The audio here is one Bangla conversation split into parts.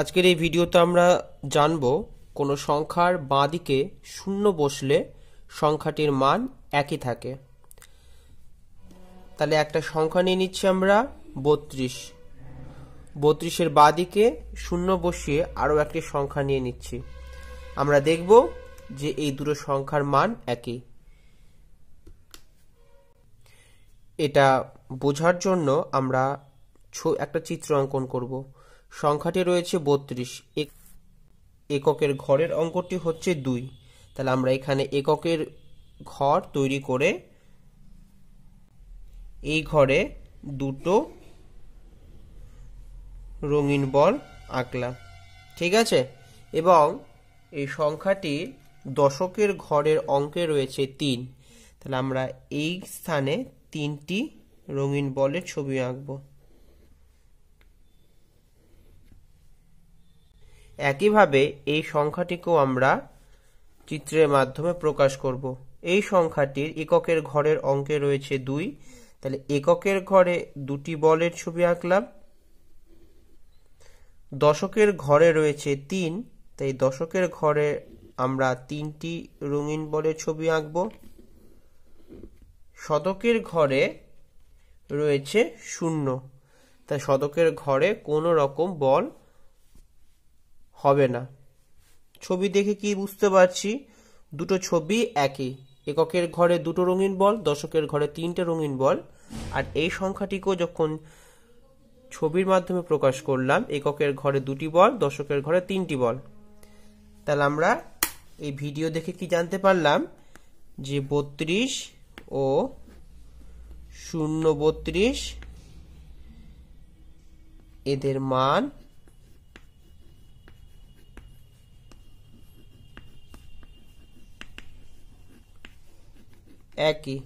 আজকের এই ভিডিওতে আমরা জানব কোনো সংখ্যার বাঁ দিকে শূন্য বসলে সংখ্যাটির মান একই থাকে তাহলে একটা সংখ্যা নিয়ে নিচ্ছি আমরা বত্রিশ বত্রিশের বাঁ দিকে শূন্য বসিয়ে আরও একটি সংখ্যা নিয়ে নিচ্ছি আমরা দেখব যে এই দুটো সংখ্যার মান একই এটা বোঝার জন্য আমরা একটা চিত্র অঙ্কন করবো সংখ্যাটি রয়েছে বত্রিশ এককের ঘরের অঙ্কটি হচ্ছে দুই তাহলে আমরা এখানে এককের ঘর তৈরি করে এই ঘরে দুটো রঙিন বল আঁকলাম ঠিক আছে এবং এই সংখ্যাটি দশকের ঘরের অঙ্কে রয়েছে তিন তাহলে আমরা এই স্থানে তিনটি রঙিন বলের ছবি আঁকবো একইভাবে এই সংখ্যাটিকেও আমরা চিত্রের মাধ্যমে প্রকাশ করব এই সংখ্যাটির এককের ঘরের অঙ্কে রয়েছে দুই তাহলে এককের ঘরে দুটি বলের ছবি আঁকলাম দশকের ঘরে রয়েছে তিন তাই দশকের ঘরে আমরা তিনটি রঙিন বলের ছবি আঁকব শতকের ঘরে রয়েছে শূন্য তাই শতকের ঘরে কোনো রকম বল হবে না ছবি দেখে কি বুঝতে পারছি দুটো ছবি একই এককের ঘরে দুটো রঙিন বল দশকের ঘরে তিনটে রঙিন বল আর এই সংখ্যাটিকেও যখন ছবির মাধ্যমে প্রকাশ করলাম এককের ঘরে দুটি বল দশকের ঘরে তিনটি বল তাহলে আমরা এই ভিডিও দেখে কি জানতে পারলাম যে বত্রিশ ও শূন্য বত্রিশ এদের মান একই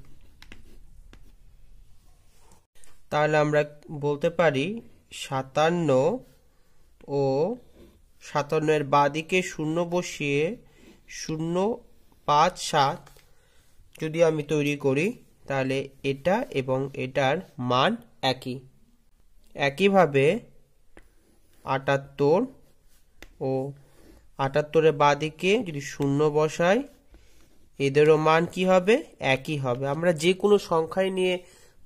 তাহলে আমরা বলতে পারি সাতান্ন ও সাতান্নের বাদিকে শূন্য বসিয়ে শূন্য পাঁচ সাত যদি আমি তৈরি করি তাহলে এটা এবং এটার মান একই একইভাবে আটাত্তর ও আটাত্তরের বাদিকে যদি শূন্য বসাই এদেরও মান কি হবে একই হবে আমরা যে কোনো সংখ্যায় নিয়ে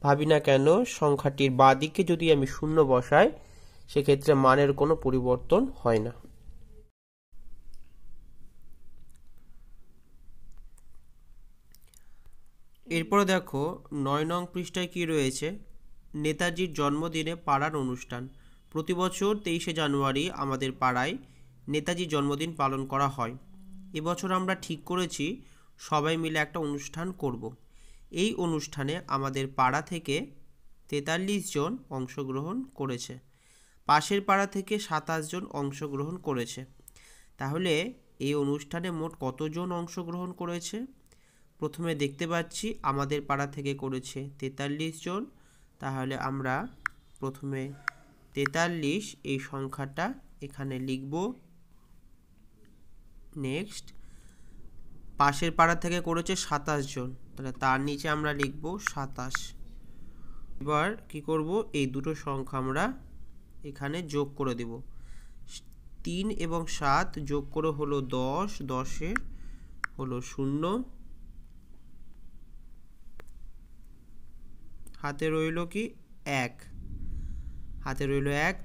ভাবি না কেন সংখ্যাটির বা দিকে যদি আমি শূন্য বসাই সেক্ষেত্রে মানের কোনো পরিবর্তন হয় না এরপর দেখো নয় নং পৃষ্ঠায় কি রয়েছে নেতাজির জন্মদিনে পাড়ার অনুষ্ঠান প্রতি বছর তেইশে জানুয়ারি আমাদের পাড়ায় নেতাজির জন্মদিন পালন করা হয় এবছর আমরা ঠিক করেছি সবাই মিলে একটা অনুষ্ঠান করব। এই অনুষ্ঠানে আমাদের পাড়া থেকে তেতাল্লিশ জন অংশগ্রহণ করেছে পাশের পাড়া থেকে সাতাশ জন অংশগ্রহণ করেছে তাহলে এই অনুষ্ঠানে মোট কতজন অংশগ্রহণ করেছে প্রথমে দেখতে পাচ্ছি আমাদের পাড়া থেকে করেছে তেতাল্লিশ জন তাহলে আমরা প্রথমে তেতাল্লিশ এই সংখ্যাটা এখানে লিখব নেক্সট পাশের পাড়া থেকে করেছে সাতাশ জন তাহলে তার নিচে আমরা লিখব সাতাশ এবার কি করব এই দুটো সংখ্যা আমরা এখানে যোগ করে দেব তিন এবং সাত যোগ করে হলো দশ দশে হলো শূন্য হাতে রইল কি এক হাতে রইল এক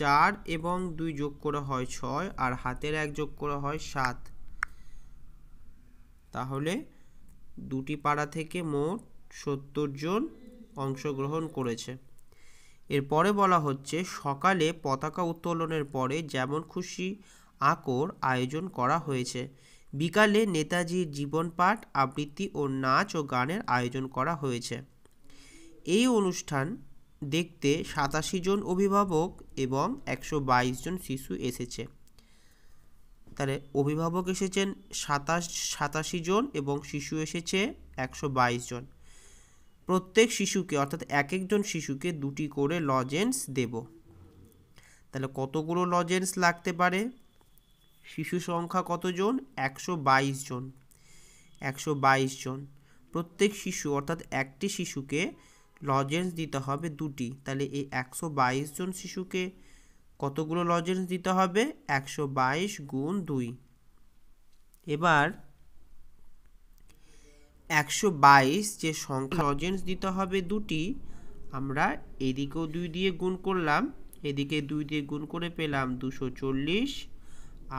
চার এবং দুই যোগ করা হয় ছয় আর হাতের এক যোগ করা হয় সাত তাহলে দুটি পাড়া থেকে মোট সত্তর জন অংশগ্রহণ করেছে এরপরে বলা হচ্ছে সকালে পতাকা উত্তোলনের পরে যেমন খুশি আকর আয়োজন করা হয়েছে বিকালে নেতাজির জীবন পাঠ আবৃত্তি ও নাচ ও গানের আয়োজন করা হয়েছে এই অনুষ্ঠান দেখতে সাতাশি জন অভিভাবক এবং একশো জন শিশু এসেছে তাহলে অভিভাবক এসেছেন সাতাশ সাতাশি জন এবং শিশু এসেছে একশো বাইশ জন প্রত্যেক শিশুকে অর্থাৎ এক একজন শিশুকে দুটি করে লজেন্স দেব তাহলে কতগুলো লজেন্স লাগতে পারে শিশু সংখ্যা কতজন একশো বাইশ জন একশো বাইশ জন প্রত্যেক শিশু অর্থাৎ একটি শিশুকে লজেন্স দিতে হবে দুটি তাহলে এই একশো বাইশ জন শিশুকে কতগুলো লজেন্স দিতে হবে একশো বাইশ গুণ দুই এবার একশো বাইশ যে সংখ্যা লজেন্স দিতে হবে দুটি আমরা এদিকেও দুই দিয়ে গুণ করলাম এদিকে দুই দিয়ে গুণ করে পেলাম দুশো চল্লিশ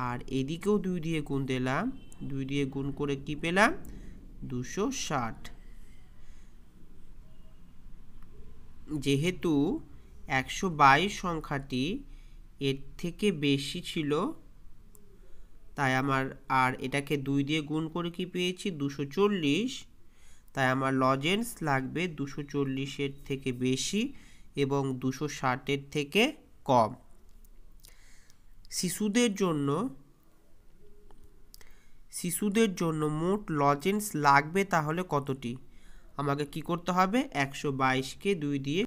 আর এদিকেও দুই দিয়ে গুণ দিলাম দুই দিয়ে গুণ করে কি পেলাম দুশো ষাট যেহেতু একশো বাইশ সংখ্যাটি এর থেকে বেশি ছিল তাই আমার আর এটাকে দুই দিয়ে গুণ করে কি পেয়েছি দুশো চল্লিশ তাই আমার লজেন্স লাগবে দুশো চল্লিশের থেকে বেশি এবং দুশো ষাটের থেকে কম শিশুদের জন্য শিশুদের জন্য মোট লজেন্স লাগবে তাহলে কতটি আমাকে কি করতে হবে একশো বাইশকে দুই দিয়ে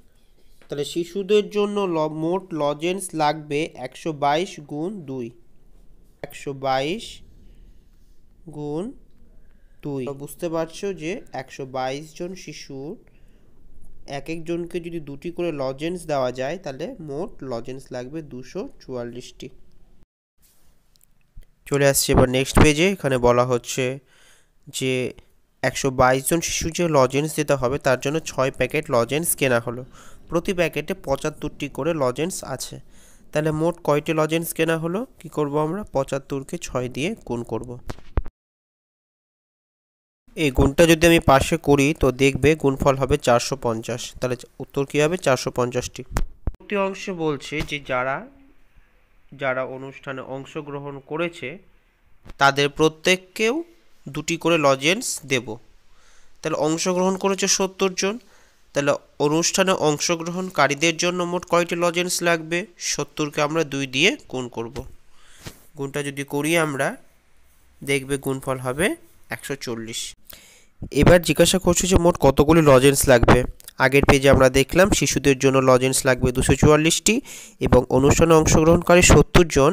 তাহলে শিশুদের জন্য মোট লজেন্স লাগবে একশো বাইশ গুণ দুই একশো বাইশ গুণ দুই বুঝতে পারছো যে একশো বাইশ জন শিশুর এক একজনকে যদি দুটি করে লজেন্স দেওয়া যায় তাহলে মোট লজেন্স লাগবে দুশো চুয়াল্লিশটি চলে আসছি এবার নেক্সট পেজে এখানে বলা হচ্ছে যে একশো বাইশ জন শিশু যে লজেন্স দিতে হবে তার জন্য ছয় প্যাকেট লজেন্স কেনা হলো প্রতি প্যাকেটে পঁচাত্তরটি করে লজেন্স আছে তাহলে মোট কয়টি লজেন্স কেনা হলো কি করব আমরা পঁচাত্তরকে ছয় দিয়ে গুণ করব। এই গুণটা যদি আমি পাশে করি তো দেখবে গুণফল হবে চারশো পঞ্চাশ তাহলে উত্তর কী হবে চারশো পঞ্চাশটি প্রতি অংশে বলছে যে যারা যারা অনুষ্ঠানে অংশগ্রহণ করেছে তাদের প্রত্যেককেও দুটি করে লজেন্স দেব তাহলে অংশগ্রহণ করেছে সত্তর জন তাহলে অনুষ্ঠানে অংশগ্রহণকারীদের জন্য মোট কয়টি লজেন্স লাগবে সত্তরকে আমরা দুই দিয়ে গুণ করব গুণটা যদি করি আমরা দেখবে গুণফল হবে একশো চল্লিশ এবার জিজ্ঞাসা করছি যে মোট কতগুলি লজেন্স লাগবে আগের পেজে আমরা দেখলাম শিশুদের জন্য লজেন্স লাগবে দুশো চুয়াল্লিশটি এবং অনুষ্ঠানে অংশগ্রহণকারী সত্তর জন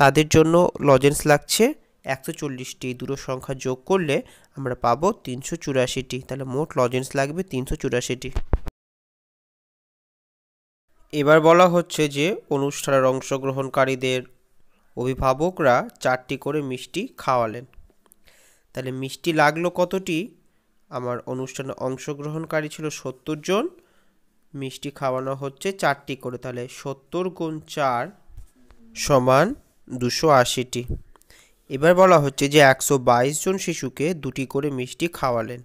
তাদের জন্য লজেন্স লাগছে একশো চল্লিশটি দুটো সংখ্যা যোগ করলে আমরা পাবো তিনশো চুরাশিটি তাহলে মোট লজেন্স লাগবে তিনশো চুরাশিটি এবার বলা হচ্ছে যে অনুষ্ঠানের অংশগ্রহণকারীদের অভিভাবকরা চারটি করে মিষ্টি খাওয়ালেন তাহলে মিষ্টি লাগলো কতটি আমার অনুষ্ঠানে অংশগ্রহণকারী ছিল সত্তর জন মিষ্টি খাওয়ানো হচ্ছে চারটি করে তাহলে সত্তর গুণ চার সমান দুশো আশিটি এবার বলা হচ্ছে যে একশো জন শিশুকে দুটি করে মিষ্টি খাওয়ালেন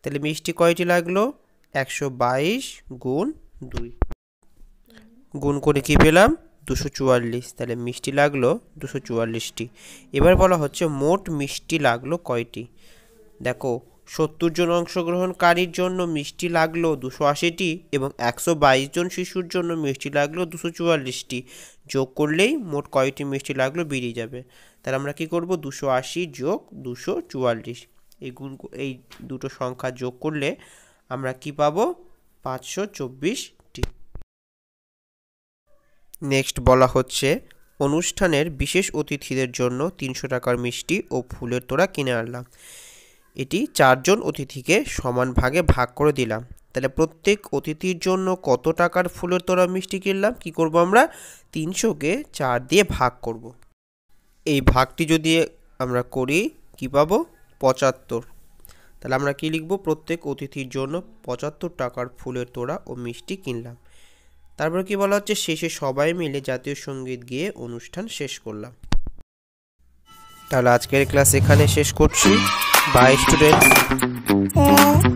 তাহলে মিষ্টি কয়টি লাগলো একশো বাইশ গুণ দুই গুণ করে কি পেলাম দুশো চুয়াল্লিশ তাহলে মিষ্টি লাগলো দুশো চুয়াল্লিশটি এবার বলা হচ্ছে মোট মিষ্টি লাগলো কয়টি দেখো সত্তর জন অংশগ্রহণকারীর জন্য মিষ্টি লাগলো দুশো আশিটি এবং একশো বাইশ জন শিশুর জন্য মিষ্টি লাগলো দুশো চুয়াল্লিশটি যোগ করলেই মোট কয়টি মিষ্টি লাগলো বেরিয়ে যাবে তাহলে আমরা কি করব দুশো আশি যোগ দুশো চুয়াল্লিশ এই গুণ এই দুটো সংখ্যা যোগ করলে আমরা কি পাবো পাঁচশো চব্বিশটি নেক্সট বলা হচ্ছে অনুষ্ঠানের বিশেষ অতিথিদের জন্য তিনশো টাকার মিষ্টি ও ফুলের তোড়া কিনে আনলাম এটি চারজন অতিথিকে সমান ভাগে ভাগ করে দিলাম তাহলে প্রত্যেক অতিথির জন্য কত টাকার ফুলের তোড়া মিষ্টি কিনলাম কি করব আমরা তিনশোকে চার দিয়ে ভাগ করব। এই ভাগটি যদি আমরা করি কি পাবো পঁচাত্তর তাহলে আমরা কি লিখব প্রত্যেক অতিথির জন্য পঁচাত্তর টাকার ফুলের তোড়া ও মিষ্টি কিনলাম তারপর কি বলা হচ্ছে শেষে সবাই মিলে জাতীয় সঙ্গীত গিয়ে অনুষ্ঠান শেষ করলাম তাহলে আজকের ক্লাস এখানে শেষ করছি बाय स्टूडेंट्स